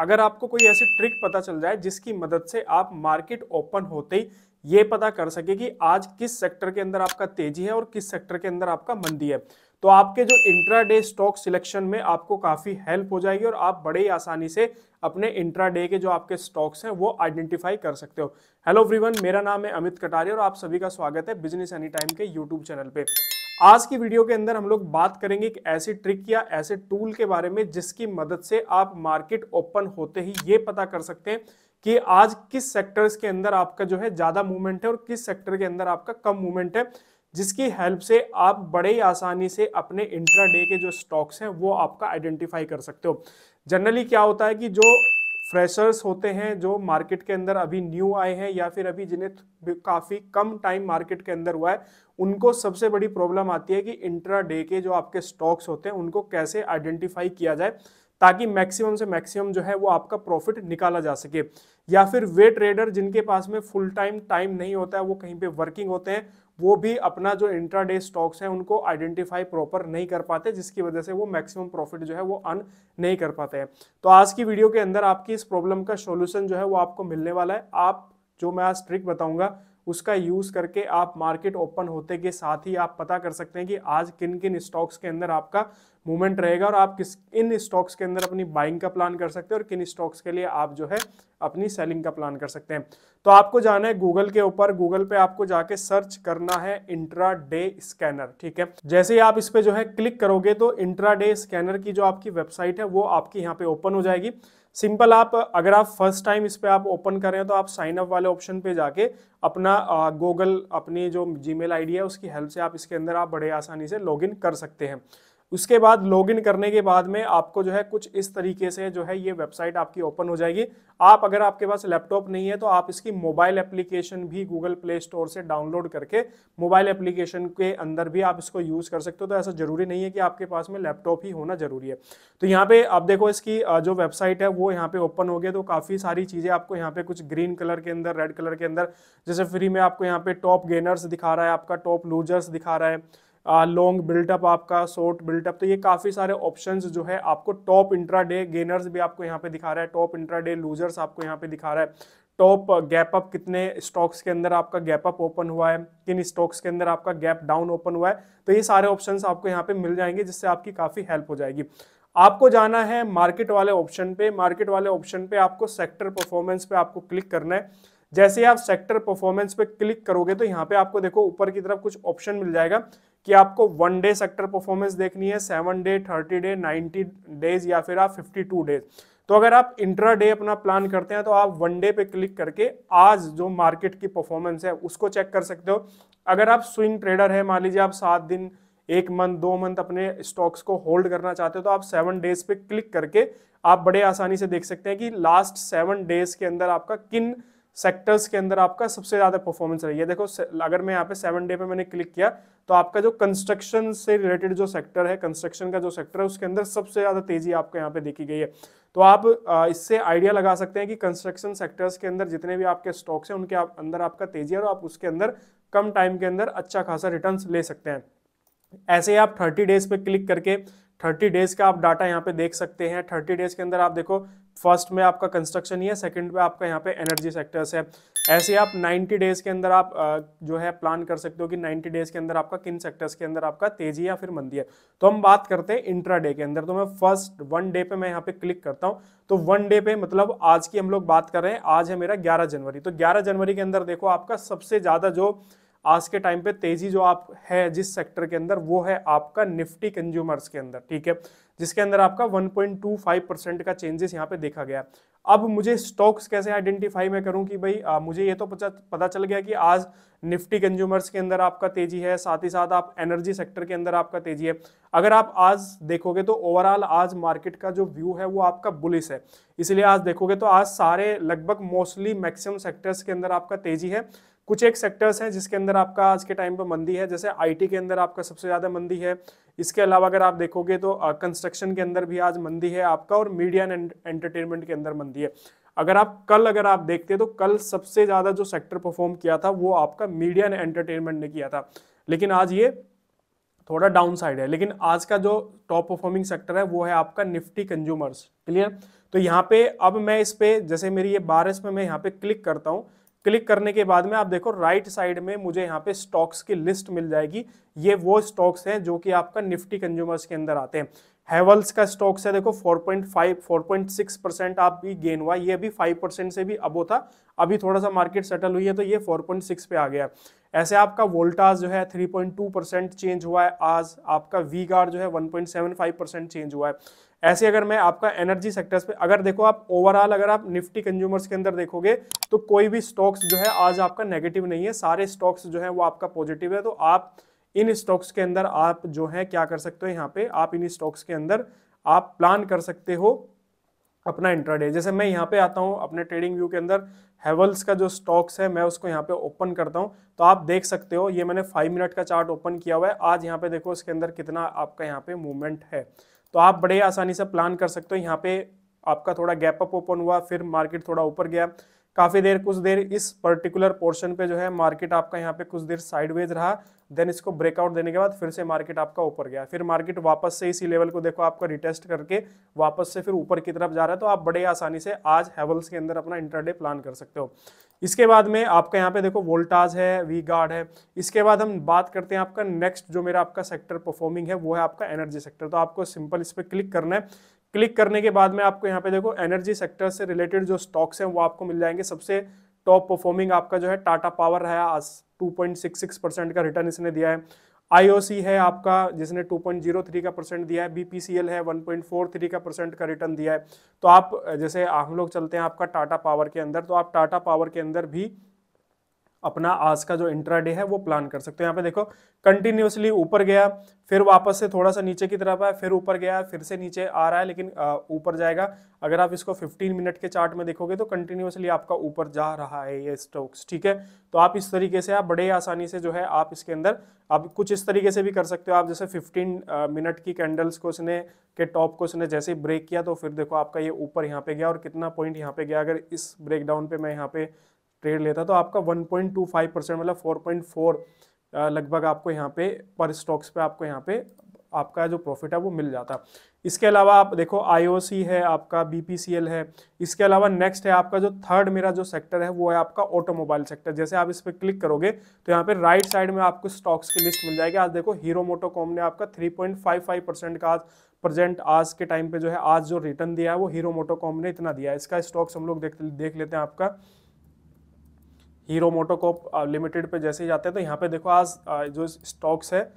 अगर आपको कोई ऐसी ट्रिक पता चल जाए जिसकी मदद से आप मार्केट ओपन होते ही ये पता कर सके कि आज किस सेक्टर के अंदर आपका तेजी है और किस सेक्टर के अंदर आपका मंदी है तो आपके जो इंट्राडे स्टॉक सिलेक्शन में आपको काफ़ी हेल्प हो जाएगी और आप बड़े ही आसानी से अपने इंट्राडे के जो आपके स्टॉक्स हैं वो आइडेंटिफाई कर सकते हो हेलो एवरीवन मेरा नाम है अमित कटारी और आप सभी का स्वागत है बिजनेस एनी टाइम के यूट्यूब चैनल पर आज की वीडियो के अंदर हम लोग बात करेंगे एक ऐसी ट्रिक या ऐसे टूल के बारे में जिसकी मदद से आप मार्केट ओपन होते ही ये पता कर सकते हैं कि आज किस सेक्टर्स के अंदर आपका जो है ज़्यादा मूवमेंट है और किस सेक्टर के अंदर आपका कम मूवमेंट है जिसकी हेल्प से आप बड़े ही आसानी से अपने इंट्राडे के जो स्टॉक्स हैं वो आपका आइडेंटिफाई कर सकते हो जनरली क्या होता है कि जो फ्रेशर्स होते हैं जो मार्केट के अंदर अभी न्यू आए हैं या फिर अभी जिन्हें काफ़ी कम टाइम मार्केट के अंदर हुआ है उनको सबसे बड़ी प्रॉब्लम आती है कि इंट्रा डे के जो आपके स्टॉक्स होते हैं उनको कैसे आइडेंटिफाई किया जाए ताकि मैक्सिमम से मैक्सिमम जो है वो आपका प्रॉफिट निकाला जा सके या फिर वे ट्रेडर जिनके पास में फुल टाइम टाइम नहीं होता है वो कहीं पे वर्किंग होते हैं वो भी अपना जो इंट्राडे स्टॉक्स हैं उनको आइडेंटिफाई प्रॉपर नहीं कर पाते जिसकी वजह से वो मैक्सिमम प्रॉफिट जो है वो अर्न नहीं कर पाते हैं तो आज की वीडियो के अंदर आपकी इस प्रॉब्लम का सॉल्यूशन जो है वो आपको मिलने वाला है आप जो मैं आज ट्रिक बताऊंगा उसका यूज़ करके आप मार्केट ओपन होते के साथ ही आप पता कर सकते हैं कि आज किन किन स्टॉक्स के अंदर आपका मूवमेंट रहेगा और आप किस इन स्टॉक्स के अंदर अपनी बाइंग का प्लान कर सकते हैं और किन स्टॉक्स के लिए आप जो है अपनी सेलिंग का प्लान कर सकते हैं तो आपको जाना है गूगल के ऊपर गूगल पे आपको जाके सर्च करना है इंट्रा डे स्कैनर ठीक है जैसे ही आप इस पर जो है क्लिक करोगे तो इंट्रा डे स्कैनर की जो आपकी वेबसाइट है वो आपकी यहाँ पे ओपन हो जाएगी सिंपल आप अगर आप फर्स्ट टाइम इस पर आप ओपन कर रहे हैं तो आप साइन अप वाले ऑप्शन पे जाके अपना गूगल अपनी जो जी मेल है उसकी हेल्प से आप इसके अंदर आप बड़े आसानी से लॉगिन कर सकते हैं उसके बाद लॉगिन करने के बाद में आपको जो है कुछ इस तरीके से जो है ये वेबसाइट आपकी ओपन हो जाएगी आप अगर आपके पास लैपटॉप नहीं है तो आप इसकी मोबाइल एप्लीकेशन भी गूगल प्ले स्टोर से डाउनलोड करके मोबाइल एप्लीकेशन के अंदर भी आप इसको यूज़ कर सकते हो तो ऐसा ज़रूरी नहीं है कि आपके पास में लैपटॉप ही होना ज़रूरी है तो यहाँ पे आप देखो इसकी जो वेबसाइट है वो यहाँ पे ओपन हो गया तो काफ़ी सारी चीज़ें आपको यहाँ पे कुछ ग्रीन कलर के अंदर रेड कलर के अंदर जैसे फ्री में आपको यहाँ पे टॉप गेनर्स दिखा रहा है आपका टॉप लूजर्स दिखा रहा है लॉन्ग बिल्टअप आपका शॉर्ट बिल्टअप तो ये काफ़ी सारे ऑप्शंस जो है आपको टॉप इंट्रा डे गेनर्स भी आपको यहाँ पे दिखा रहा है टॉप इंट्रा डे लूजर्स आपको यहाँ पे दिखा रहा है टॉप गैप अप कितने स्टॉक्स के अंदर आपका गैप अप ओपन हुआ है किन स्टॉक्स के अंदर आपका गैप डाउन ओपन हुआ है तो ये सारे ऑप्शन आपको यहाँ पे मिल जाएंगे जिससे आपकी काफ़ी हेल्प हो जाएगी आपको जाना है मार्केट वाले ऑप्शन पे मार्केट वाले ऑप्शन पे आपको सेक्टर परफॉर्मेंस पे आपको क्लिक करना है जैसे ही आप सेक्टर परफॉर्मेंस पे क्लिक करोगे तो यहाँ पे आपको देखो ऊपर की तरफ कुछ ऑप्शन मिल जाएगा कि आपको वन डे सेक्टर परफॉर्मेंस देखनी है seven day thirty day ninety days या फिर आप फिफ्टी टू डेज तो अगर आप इंट्रा डे अपना प्लान करते हैं तो आप वन डे पे क्लिक करके आज जो मार्केट की परफॉर्मेंस है उसको चेक कर सकते हो अगर आप स्विंग ट्रेडर है मान लीजिए आप सात दिन एक मंथ दो मंथ अपने स्टॉक्स को होल्ड करना चाहते हो तो आप सेवन डेज पे क्लिक करके आप बड़े आसानी से देख सकते हैं कि लास्ट सेवन डेज के अंदर आपका किन सेक्टर्स के अंदर आपका सबसे ज़्यादा परफॉर्मेंस रही है देखो अगर मैं यहाँ पे सेवन डे पे मैंने क्लिक किया तो आपका जो कंस्ट्रक्शन से रिलेटेड जो सेक्टर है कंस्ट्रक्शन का जो सेक्टर है उसके अंदर सबसे ज़्यादा तेज़ी आपको यहाँ पे देखी गई है तो आप इससे आइडिया लगा सकते हैं कि कंस्ट्रक्शन सेक्टर्स के अंदर जितने भी आपके स्टॉक्स हैं उनके आप, अंदर आपका तेज़ी है और आप उसके अंदर कम टाइम के अंदर अच्छा खासा रिटर्न ले सकते हैं ऐसे ही आप थर्टी डेज पर क्लिक करके थर्टी डेज का आप डाटा यहाँ पे देख सकते हैं थर्टी डेज के अंदर आप देखो फर्स्ट में आपका कंस्ट्रक्शन ही है सेकंड में आपका यहाँ पे एनर्जी सेक्टर्स है ऐसे आप 90 डेज के अंदर आप जो है प्लान कर सकते हो कि 90 डेज के अंदर आपका किन सेक्टर्स के अंदर आपका तेजी या फिर मंदी है तो हम बात करते हैं इंट्रा डे के अंदर तो मैं फर्स्ट वन डे पे मैं यहाँ पे क्लिक करता हूँ तो वन डे पे मतलब आज की हम लोग बात कर रहे हैं आज है मेरा ग्यारह जनवरी तो ग्यारह जनवरी के अंदर देखो आपका सबसे ज़्यादा जो आज के टाइम पे तेजी जो आप है जिस सेक्टर के अंदर वो है आपका निफ्टी कंज्यूमर्स के अंदर ठीक है जिसके अंदर आपका 1.25 परसेंट का चेंजेस यहाँ पे देखा गया अब मुझे स्टॉक्स कैसे आइडेंटिफाई मैं करूँ कि भाई आ, मुझे ये तो पता पता चल गया कि आज निफ्टी कंज्यूमर्स के अंदर आपका तेजी है साथ ही साथ आप एनर्जी सेक्टर के अंदर आपका तेजी है अगर आप आज देखोगे तो ओवरऑल आज मार्केट का जो व्यू है वो आपका बुलिस है इसलिए आज देखोगे तो आज सारे लगभग मोस्टली मैक्सिमम सेक्टर्स के अंदर आपका तेजी है कुछ एक सेक्टर्स हैं जिसके अंदर आपका आज के टाइम पर मंदी है जैसे आईटी के अंदर आपका सबसे ज़्यादा मंदी है इसके अलावा अगर आप देखोगे तो कंस्ट्रक्शन के अंदर भी आज मंदी है आपका और मीडिया एंड एंटरटेनमेंट के अंदर मंदी है अगर आप कल अगर आप देखते तो कल सबसे ज़्यादा जो सेक्टर परफॉर्म किया था वो आपका मीडिया एंड एंटरटेनमेंट ने किया था लेकिन आज ये थोड़ा डाउन साइड है लेकिन आज का जो टॉप परफॉर्मिंग सेक्टर है वो है आपका निफ्टी कंज्यूमर्स क्लियर तो यहाँ पे अब मैं इस पर जैसे मेरी ये बारिश में मैं यहाँ पे क्लिक करता हूँ क्लिक करने के बाद में आप देखो राइट साइड में मुझे यहाँ पे स्टॉक्स की लिस्ट मिल जाएगी ये वो स्टॉक्स हैं जो कि आपका निफ्टी कंज्यूमर्स के अंदर आते हैं हैवल्स का स्टॉक्स है देखो 4.5 4.6 परसेंट आप भी गेन हुआ ये अभी 5 परसेंट से भी अब था अभी थोड़ा सा मार्केट सेटल हुई है तो ये 4.6 पे आ गया ऐसे आपका वोल्टास जो है 3.2 परसेंट चेंज हुआ है आज आपका वी गार जो है 1.75 परसेंट चेंज हुआ है ऐसे अगर मैं आपका एनर्जी सेक्टर्स पे अगर देखो आप ओवरऑल अगर आप निफ्टी कंज्यूमर्स के अंदर देखोगे तो कोई भी स्टॉक्स जो है आज आपका नेगेटिव नहीं है सारे स्टॉक्स जो है वो आपका पॉजिटिव है तो आप इन स्टॉक्स के अंदर आप जो है क्या कर सकते हो यहाँ पे आप इन स्टॉक्स के अंदर आप प्लान कर सकते हो अपना इंट्राडे जैसे मैं यहाँ पे आता हूँ अपने ट्रेडिंग व्यू के अंदर हेवल्स का जो स्टॉक्स है मैं उसको यहाँ पे ओपन करता हूँ तो आप देख सकते हो ये मैंने फाइव मिनट का चार्ट ओपन किया हुआ है आज यहाँ पे देखो इसके अंदर कितना आपका यहाँ पे मूवमेंट है तो आप बड़े आसानी से प्लान कर सकते हो यहाँ पे आपका थोड़ा गैप अप ओपन हुआ फिर मार्केट थोड़ा ऊपर गया काफ़ी देर कुछ देर इस पर्टिकुलर पोर्शन पे जो है मार्केट आपका यहाँ पे कुछ देर साइडवेज रहा देन इसको ब्रेकआउट देने के बाद फिर से मार्केट आपका ऊपर गया फिर मार्केट वापस से इसी लेवल को देखो आपका रिटेस्ट करके वापस से फिर ऊपर की तरफ जा रहा है तो आप बड़े आसानी से आज हैवल्स के अंदर अपना इंटरडे प्लान कर सकते हो इसके बाद में आपका यहाँ पे देखो वोल्टाज है वी गार्ड है इसके बाद हम बात करते हैं आपका नेक्स्ट जो मेरा आपका सेक्टर परफॉर्मिंग है वो है आपका एनर्जी सेक्टर तो आपको सिंपल इस पर क्लिक करना है क्लिक करने के बाद में आपको यहाँ पे देखो एनर्जी सेक्टर से रिलेटेड जो स्टॉक्स हैं वो आपको मिल जाएंगे सबसे टॉप परफॉर्मिंग आपका जो है टाटा पावर है आज 2.66 परसेंट का रिटर्न इसने दिया है आईओसी है आपका जिसने 2.03 का परसेंट दिया है बीपीसीएल है 1.43 का परसेंट का रिटर्न दिया है तो आप जैसे हम लोग चलते हैं आपका टाटा पावर के अंदर तो आप टाटा पावर के अंदर भी अपना आज का जो इंट्राडे है वो प्लान कर सकते हो यहाँ पे देखो कंटिन्यूसली ऊपर गया फिर वापस से थोड़ा सा नीचे की तरफ आया फिर ऊपर गया फिर से नीचे आ रहा है लेकिन ऊपर जाएगा अगर आप इसको 15 मिनट के चार्ट में देखोगे तो कंटिन्यूसली आपका ऊपर जा रहा है ये स्टॉक्स ठीक है तो आप इस तरीके से आप बड़े आसानी से जो है आप इसके अंदर आप कुछ इस तरीके से भी कर सकते हो आप जैसे फिफ्टीन मिनट की कैंडल्स को उसने के टॉप को उसने जैसे ही ब्रेक किया तो फिर देखो आपका ये ऊपर यहाँ पे गया और कितना पॉइंट यहाँ पे गया अगर इस ब्रेकडाउन पर मैं यहाँ पे ट्रेड लेता तो आपका 1.25 परसेंट मतलब 4.4 लगभग आपको यहाँ पे पर स्टॉक्स पे आपको यहाँ पे आपका जो प्रॉफिट है वो मिल जाता इसके अलावा आप देखो आईओसी है आपका बीपीसीएल है इसके अलावा नेक्स्ट है आपका जो थर्ड मेरा जो सेक्टर है वो है आपका ऑटोमोबाइल सेक्टर जैसे आप इस पर क्लिक करोगे तो यहाँ पे राइट साइड में आपको स्टॉक्स की लिस्ट मिल जाएगी आज देखो हीरो मोटोकॉम ने आपका 3.55 परसेंट का आज प्रेजेंट आज के टाइम पे जो है आज जो रिटर्न दिया है वो हीरो मोटोकॉम ने इतना दिया है इसका स्टॉक्स हम लोग देख देख लेते हैं आपका हीरो मोटोकॉप लिमिटेड पे जैसे ही जाते हैं तो यहाँ पे देखो आज जो स्टॉक्स है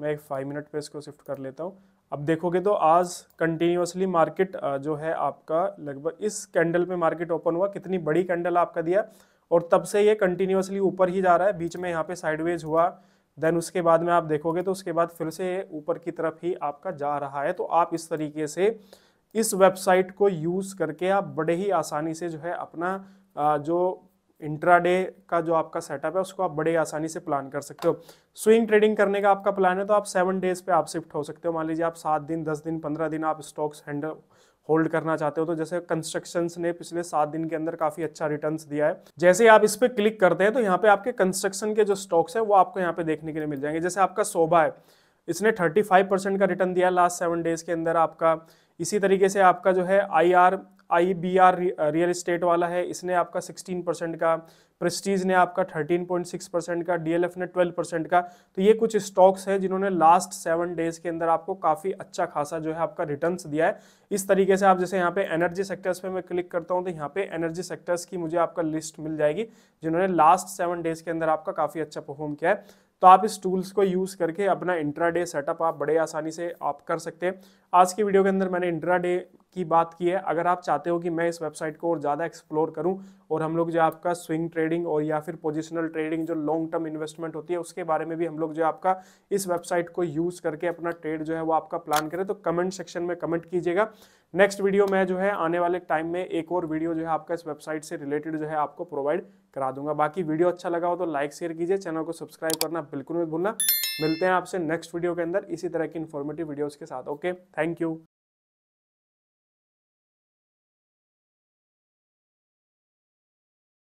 मैं एक फाइव मिनट पे इसको शिफ्ट कर लेता हूँ अब देखोगे तो आज कंटिन्यूसली मार्केट जो है आपका लगभग इस कैंडल पे मार्केट ओपन हुआ कितनी बड़ी कैंडल आपका दिया और तब से ये कंटिन्यूसली ऊपर ही जा रहा है बीच में यहाँ पे साइडवेज हुआ देन उसके बाद में आप देखोगे तो उसके बाद फिर से ऊपर की तरफ ही आपका जा रहा है तो आप इस तरीके से इस वेबसाइट को यूज़ करके आप बड़े ही आसानी से जो है अपना जो इंट्राडे का जो आपका सेटअप है उसको आप बड़े आसानी से प्लान कर सकते हो स्विंग ट्रेडिंग करने का आपका प्लान है तो आप सेवन डेज पे आप शिफ्ट हो सकते हो मान लीजिए आप सात दिन दस दिन पंद्रह दिन आप स्टॉक्स हैंडल होल्ड करना चाहते हो तो जैसे कंस्ट्रक्शंस ने पिछले सात दिन के अंदर काफी अच्छा रिटर्न दिया है जैसे आप इस पर क्लिक करते हैं तो यहाँ पे आपके कंस्ट्रक्शन के जो स्टॉक्स है वो आपको यहाँ पे देखने के लिए मिल जाएंगे जैसे आपका शोभा है इसने 35 परसेंट का रिटर्न दिया लास्ट सेवन डेज के अंदर आपका इसी तरीके से आपका जो है I R I B R real estate वाला है इसने आपका 16 परसेंट का प्रेस्टीज ने आपका 13.6 परसेंट का डीएलएफ ने 12 परसेंट का तो ये कुछ स्टॉक्स हैं जिन्होंने लास्ट सेवन डेज के अंदर आपको काफ़ी अच्छा खासा जो है आपका रिटर्न्स दिया है इस तरीके से आप जैसे यहाँ पे एनर्जी सेक्टर्स पे मैं क्लिक करता हूँ तो यहाँ पे एनर्जी सेक्टर्स की मुझे आपका लिस्ट मिल जाएगी जिन्होंने लास्ट सेवन डेज के अंदर आपका काफ़ी अच्छा परफॉर्म किया है तो आप इस टूल्स को यूज़ करके अपना इंट्राडे सेटअप आप बड़े आसानी से आप कर सकते हैं आज की वीडियो के अंदर मैंने इंट्राडे की बात की है अगर आप चाहते हो कि मैं इस वेबसाइट को और ज़्यादा एक्सप्लोर करूँ और हम लोग जो आपका स्विंग ट्रेडिंग और या फिर पोजिशनल ट्रेडिंग जो लॉन्ग टर्म इन्वेस्टमेंट होती है उसके बारे में भी हम लोग जो आपका इस वेबसाइट को यूज़ करके अपना ट्रेड जो है वो आपका प्लान करें तो कमेंट सेक्शन में कमेंट कीजिएगा नेक्स्ट वीडियो में जो है आने वाले टाइम में एक और वीडियो जो है आपका इस वेबसाइट से रिलेटेड जो है आपको प्रोवाइड करा दूंगा बाकी वीडियो अच्छा लगा हो तो लाइक शेयर कीजिए चैनल को सब्सक्राइब करना बिल्कुल मत भूलना मिलते हैं आपसे नेक्स्ट वीडियो के अंदर इसी तरह की इन्फॉर्मेटिव वीडियोज़ के साथ ओके थैंक यू